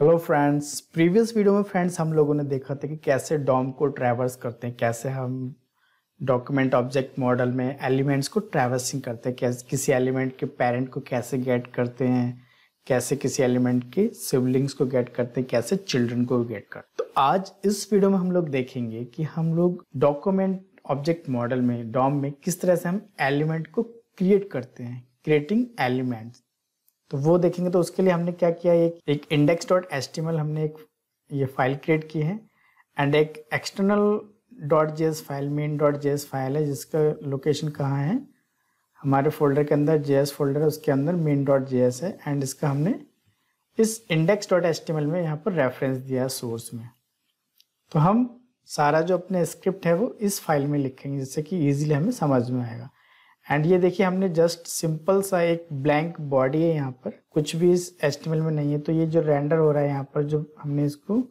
hello friends previous video में friends हम लोगों ने देखा था कि कैसे डॉम को ट्रैवर्स करते हैं कैसे हम डॉक्यूमेंट ऑब्जेक्ट मॉडल में एलिमेंट्स को ट्रैवर्सिंग करते हैं कैसे किसी एलिमेंट के पेरेंट को कैसे गेट करते हैं कैसे किसी एलिमेंट के सिबलिंग्स को गेट करते हैं कैसे चिल्ड्रन को गेट करते हैं तो आज इस वीडियो में हम लोग देखेंगे कि हम लोग डॉक्यूमेंट ऑब्जेक्ट मॉडल में डॉम में किस तरह से हम एलिमेंट को क्रिएट करते हैं क्रिएटिंग एलिमेंट्स तो वो देखेंगे तो उसके लिए हमने क्या किया एक एक इंडेक्स डॉट एल हमने एक ये फाइल क्रिएट की है एंड एक external dot J file main dot J file है जिसका लोकेशन कहाँ है हमारे फोल्डर के अंदर जे फोल्डर है उसके अंदर मेन डॉट जे है एंड इसका हमने इस इंडेक्स डॉट एल में यहाँ पर रेफरेंस दिया है सोर्स में तो हम सारा जो अपने स्क्रिप्ट है वो इस फाइल में लिखेंगे जिससे कि ईजिली हमें समझ में आएगा एंड ये देखिए हमने जस्ट सिंपल सा एक ब्लैंक बॉडी है यहाँ पर कुछ भी इस एच में नहीं है तो ये जो रेंडर हो रहा है यहाँ पर जो हमने इसको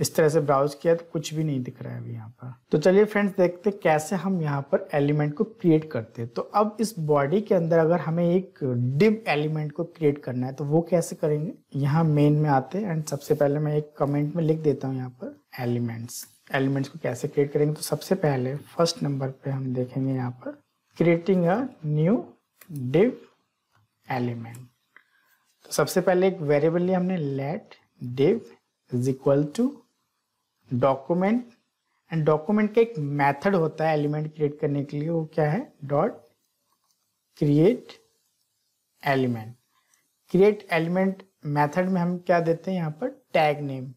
इस तरह से ब्राउज किया तो कुछ भी नहीं दिख रहा है अभी यहाँ पर तो चलिए फ्रेंड्स देखते कैसे हम यहाँ पर एलिमेंट को क्रिएट करते हैं तो अब इस बॉडी के अंदर अगर हमें एक डिव एलिमेंट को क्रिएट करना है तो वो कैसे करेंगे यहाँ मेन में आते हैं एंड सबसे पहले मैं एक कमेंट में लिख देता हूँ यहाँ पर एलिमेंट्स एलिमेंट्स को कैसे क्रिएट करेंगे तो सबसे पहले फर्स्ट नंबर पर हम देखेंगे यहाँ पर creating a new div element तो सबसे पहले एक वेरिएबल लिया हमने let div is equal to document and document का एक मेथड होता है एलिमेंट क्रिएट करने के लिए वो क्या है dot create element create element method में हम क्या देते हैं यहाँ पर टैग नेम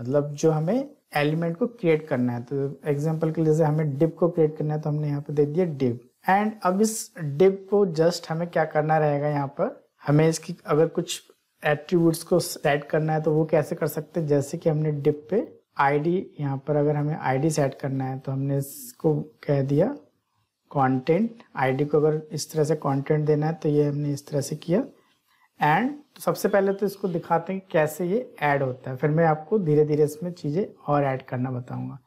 मतलब जो हमें एलिमेंट को क्रिएट करना है तो एग्जांपल के लिए जैसे हमें डिप को क्रिएट करना है तो हमने यहाँ पर दे दिया डिप एंड अब इस डिप को जस्ट हमें क्या करना रहेगा यहाँ पर हमें इसकी अगर कुछ एट्रीब्यूट्स को सेट करना है तो वो कैसे कर सकते हैं जैसे कि हमने डिप पे आईडी यहाँ पर अगर हमें आईडी सेट करना है तो हमने इसको कह दिया कंटेंट आईडी को अगर इस तरह से कंटेंट देना है तो ये हमने इस तरह से किया एंड तो सबसे पहले तो इसको दिखाते हैं कैसे ये ऐड होता है फिर मैं आपको धीरे धीरे इसमें चीज़ें और ऐड करना बताऊंगा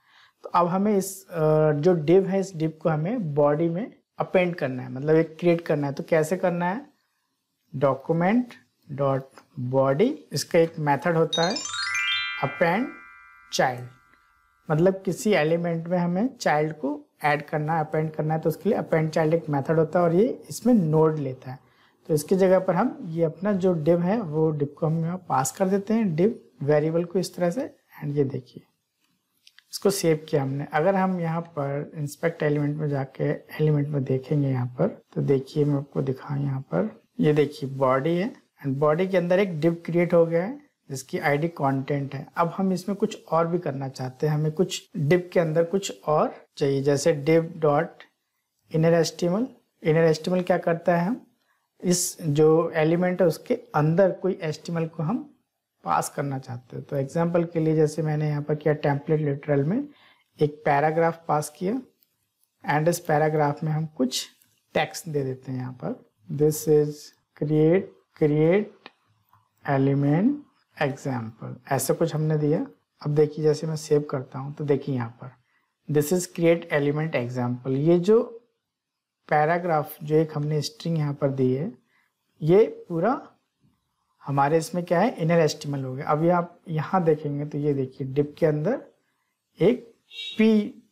तो अब हमें इस जो डिप है इस डिप को हमें बॉडी में अपेंड करना है मतलब एक क्रिएट करना है तो कैसे करना है डॉक्यूमेंट डॉट बॉडी इसका एक मेथड होता है अपेंड चाइल्ड मतलब किसी एलिमेंट में हमें चाइल्ड को ऐड करना है अपेंड करना है तो उसके लिए अपेंड चाइल्ड एक मेथड होता है और ये इसमें नोड लेता है तो इसकी जगह पर हम ये अपना जो डिव है वो डिव को हम पास कर देते हैं डिव वेरिएबल को इस तरह से एंड ये देखिए इसको सेव किया हमने अगर हम यहाँ पर इंस्पेक्ट एलिमेंट में जाके एलिमेंट में देखेंगे यहाँ पर तो देखिए मैं आपको दिखाऊँ यहाँ पर ये यह देखिए बॉडी है एंड बॉडी के अंदर एक डिप क्रिएट हो गया है जिसकी आईडी कंटेंट है अब हम इसमें कुछ और भी करना चाहते हैं हमें कुछ डिप के अंदर कुछ और चाहिए जैसे div dot inner HTML inner HTML क्या करता है हम इस जो एलिमेंट है उसके अंदर कोई एस्टिमल को हम पास करना चाहते हो तो एग्जाम्पल के लिए जैसे मैंने यहाँ पर किया टेम्पलेट लिटरल में एक पैराग्राफ पास किया एंड इस पैराग्राफ में हम कुछ टेक्स्ट दे देते हैं यहाँ पर this is create create element example ऐसा कुछ हमने दिया अब देखिए जैसे मैं सेव करता हूँ तो देखिए यहाँ पर this is create element example ये जो पैराग्राफ जो एक हमने स्ट्रिंग यहाँ पर दी है ये पूरा हमारे इसमें क्या है इनर एस्टिमल हो गया अभी आप यहाँ देखेंगे तो ये देखिए डिप के अंदर एक पी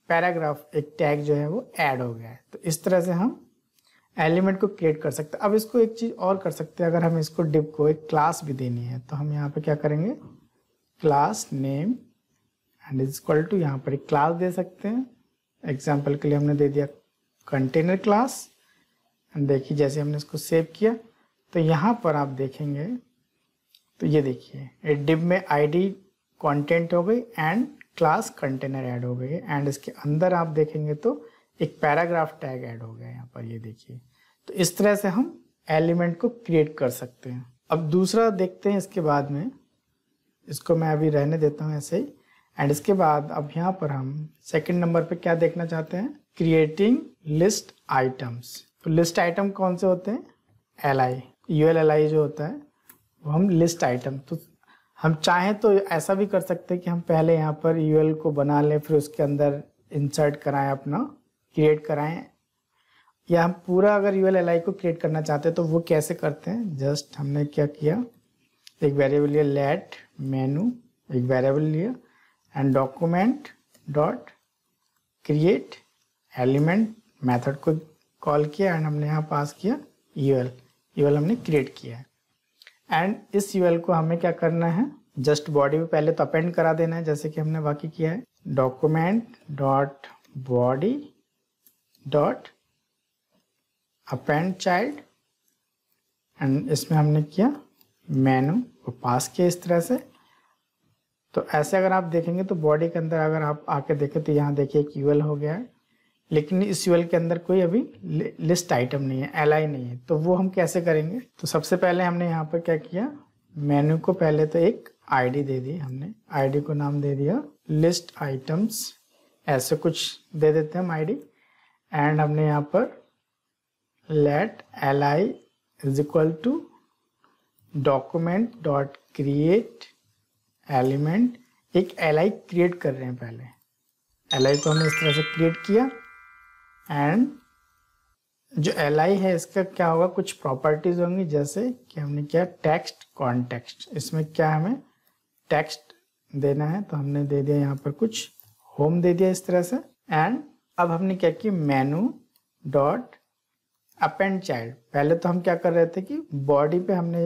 पैराग्राफ एक टैग जो है वो ऐड हो गया है तो इस तरह से हम एलिमेंट को क्रिएट कर सकते हैं अब इसको एक चीज़ और कर सकते हैं अगर हम इसको डिप को एक क्लास भी देनी है तो हम यहाँ पर क्या करेंगे class name and is equal to यहाँ पर एक क्लास दे सकते हैं एग्जाम्पल के लिए हमने दे दिया कंटेनर क्लास एंड देखिए जैसे हमने इसको सेव किया तो यहाँ पर आप देखेंगे तो ये देखिए डिब में आईडी कंटेंट हो गई एंड क्लास कंटेनर ऐड हो गई है एंड इसके अंदर आप देखेंगे तो एक पैराग्राफ टैग ऐड हो गया यहाँ पर ये देखिए तो इस तरह से हम एलिमेंट को क्रिएट कर सकते हैं अब दूसरा देखते हैं इसके बाद में इसको मैं अभी रहने देता हूँ ऐसे ही एंड इसके बाद अब यहाँ पर हम सेकंड नंबर पे क्या देखना चाहते हैं क्रिएटिंग लिस्ट आइटम्स तो लिस्ट आइटम कौन से होते हैं L I U L L I जो होता है हम लिस्ट आइटम तो हम चाहें तो ऐसा भी कर सकते हैं कि हम पहले यहाँ पर यू को बना लें फिर उसके अंदर इंसर्ट कराएं अपना क्रिएट कराएं या हम पूरा अगर यू एल को क्रिएट करना चाहते हैं तो वो कैसे करते हैं जस्ट हमने क्या किया एक वेरिएबल लिया लेट मेनू एक वेरिएबल लिया and document dot create element method को कॉल किया एंड हमने यहाँ पास किया यूएल यूएल हमने क्रिएट किया है एंड इस यूएल को हमें क्या करना है जस्ट बॉडी पे पहले तो अपेंड करा देना है जैसे कि हमने बाकी किया है document dot body dot append child and इसमें हमने किया मेनू को पास किया इस तरह से तो ऐसे अगर आप देखेंगे तो बॉडी के अंदर अगर आप आके देखें तो यहाँ देखिए एक यूएल हो गया है लेकिन इस यूएल के अंदर कोई अभी लिस्ट आइटम नहीं है एल नहीं है तो वो हम कैसे करेंगे तो सबसे पहले हमने यहाँ पर क्या किया मेन्यू को पहले तो एक आईडी दे दी हमने आईडी को नाम दे दिया लिस्ट आइटम्स ऐसे कुछ दे देते हैं हम आईडी एंड हमने यहाँ पर let L I is equal to document dot create element एक एल आई क्रिएट कर रहे हैं पहले एल आई को हमने इस तरह से क्रिएट किया एंड जो एल आई है इसका क्या होगा कुछ प्रॉपर्टीज होंगी जैसे कि हमने क्या टेक्स्ट कॉन्टेक्स्ट इसमें क्या हमें टेक्स्ट देना है तो हमने दे दिया यहाँ पर कुछ होम दे दिया इस तरह से एंड अब हमने क्या किया मेनू डॉट अपेंड चाइल्ड पहले तो हम क्या कर रहे थे कि बॉडी पे हमने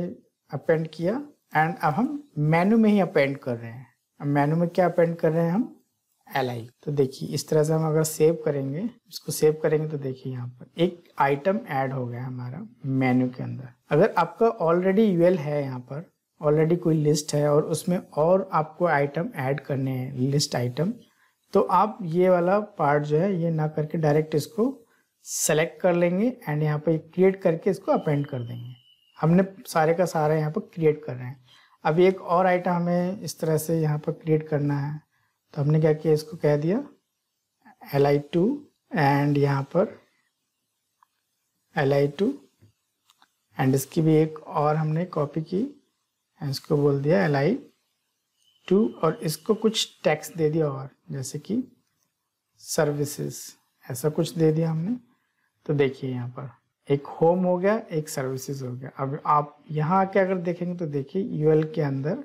अपेंड किया एंड अब हम मेनू में ही अपेंड कर रहे हैं अब मेनू में क्या अपेंड कर रहे हैं हम एल आई तो देखिए इस तरह से हम अगर सेव करेंगे इसको सेव करेंगे तो देखिए यहाँ पर एक आइटम ऐड हो गया हमारा मेन्यू के अंदर अगर आपका ऑलरेडी यूएल है यहाँ पर ऑलरेडी कोई लिस्ट है और उसमें और आपको आइटम ऐड करने हैं लिस्ट आइटम तो आप ये वाला पार्ट जो है ये ना करके डायरेक्ट इसको सेलेक्ट कर लेंगे एंड यहाँ पर क्रिएट करके इसको अपेंड कर देंगे हमने सारे का सारा यहाँ पर क्रिएट कर रहे हैं अब एक और आइटम हमें इस तरह से यहाँ पर क्रिएट करना है तो हमने क्या किया इसको कह दिया एल आई टू एंड यहाँ पर एल आई टू एंड इसकी भी एक और हमने कॉपी की एंड इसको बोल दिया एल आई टू और इसको कुछ टैक्स दे दिया और जैसे कि सर्विसेज ऐसा कुछ दे दिया हमने तो देखिए यहाँ पर एक होम हो गया एक सर्विसेज हो गया अब आप यहाँ आके अगर देखेंगे तो देखिए यूएल के अंदर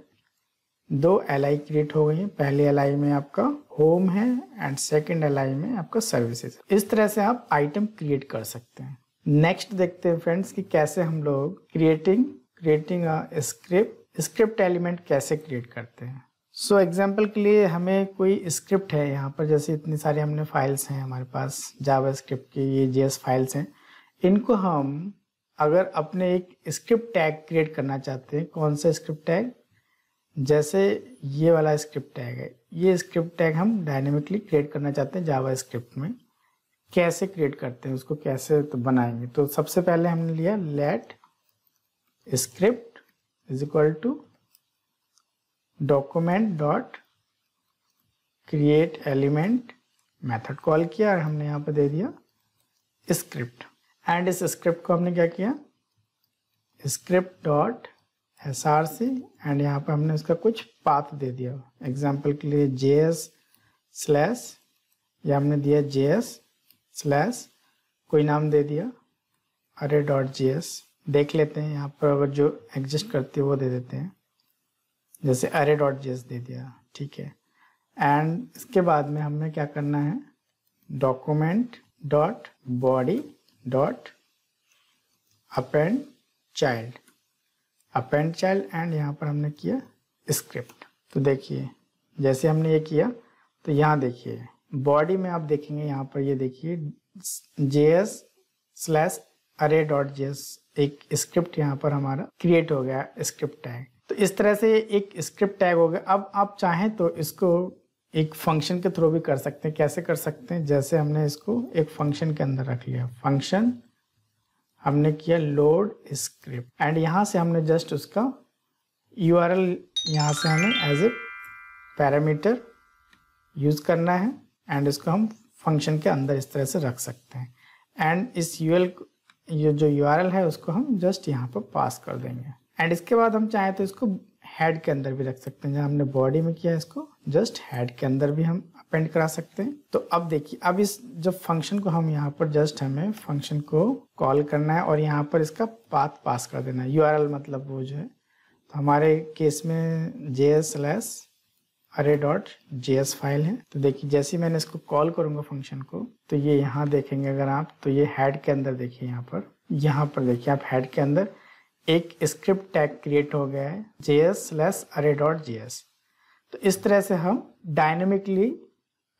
दो एल आई क्रिएट हो गई है पहले एल आई में आपका होम है एंड सेकेंड एल आई में आपका सर्विसेज इस तरह से आप आइटम क्रिएट कर सकते हैं नेक्स्ट देखते हैं फ्रेंड्स कि कैसे हम लोग creating creating script script element कैसे क्रिएट करते हैं सो so, एग्जाम्पल के लिए हमें कोई स्क्रिप्ट है यहाँ पर जैसे इतनी सारी हमने फाइल्स हैं हमारे पास जावा स्क्रिप्ट की ये जे फाइल्स हैं इनको हम अगर अपने एक स्क्रिप्ट टैग क्रिएट करना चाहते हैं कौन सा स्क्रिप्ट टैग जैसे ये वाला स्क्रिप्ट टैग है ये स्क्रिप्ट टैग हम डायनेमिकली क्रिएट करना चाहते हैं जावा स्क्रिप्ट में कैसे क्रिएट करते हैं उसको कैसे तो बनाएंगे तो सबसे पहले हमने लिया let script is equal to document dot create element method call किया और हमने यहाँ पर दे दिया स्क्रिप्ट एंड इस स्क्रिप्ट को हमने क्या किया script dot S R C and यहाँ पर हमने उसका कुछ पाथ दे दिया एग्जाम्पल के लिए जे एस स्लैश या हमने दिया जे एस स्लैश कोई नाम दे दिया अरे डॉट जी एस देख लेते हैं यहाँ पर अगर जो एग्जिस्ट करती है वो दे देते हैं जैसे अरे डॉट जी एस दे दिया ठीक है एंड इसके बाद में हमने क्या करना है document dot body dot append child append child and यहाँ पर हमने किया स्क्रिप्ट तो देखिए जैसे हमने ये किया तो यहाँ देखिए बॉडी में आप देखेंगे यहाँ पर ये देखिए J S slash array dot J S एक स्क्रिप्ट यहाँ पर हमारा क्रिएट हो गया स्क्रिप्ट टैग तो इस तरह से एक स्क्रिप्ट टैग हो गया अब आप चाहें तो इसको एक फंक्शन के थ्रू भी कर सकते हैं कैसे कर सकते हैं जैसे हमने इसको एक फंक्शन के अंदर रख लिया फंक्शन हमने किया लोड स्क्रिप्ट एंड यहाँ से हमने जस्ट उसका यू आर एल यहाँ से हमें एज ए पैरामीटर यूज़ करना है एंड इसको हम फंक्शन के अंदर इस तरह से रख सकते हैं एंड इस यू एल ये जो यू आर एल है उसको हम जस्ट यहाँ पर पास कर देंगे एंड इसके बाद हम चाहें तो इसको हेड के अंदर भी रख सकते हैं जहाँ हमने बॉडी में किया इसको जस्ट हेड के अंदर भी हम पेंट करा सकते हैं तो अब देखिए अब इस जब फंक्शन को हम यहाँ पर जस्ट हमें फंक्शन को कॉल करना है और यहाँ पर इसका पाथ पास कर देना है यू मतलब वो जो है तो हमारे केस में J S array dot J S file है तो देखिए जैसे मैंने इसको कॉल करूंगा फंक्शन को तो ये यहाँ देखेंगे अगर आप तो ये हेड के अंदर देखिए यहाँ पर यहाँ पर देखिए आप हेड के अंदर एक स्क्रिप्ट टैग क्रिएट हो गया है J S slash array dot J S तो इस तरह से हम डायनेमिकली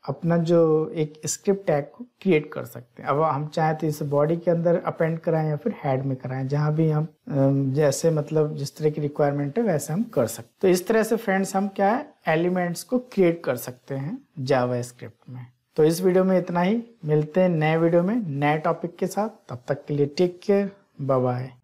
अपना जो एक स्क्रिप्ट टैग को क्रिएट कर सकते हैं अब हम चाहें तो इसे बॉडी के अंदर अपेंड कराएं या फिर हेड में कराएं जहाँ भी हम जैसे मतलब जिस तरह की रिक्वायरमेंट है वैसे हम कर सकते तो इस तरह से फ्रेंड्स हम क्या है एलिमेंट्स को क्रिएट कर सकते हैं जावा स्क्रिप्ट में तो इस वीडियो में इतना ही मिलते हैं नए वीडियो में नए टॉपिक के साथ तब तक के लिए टेक केयर बाय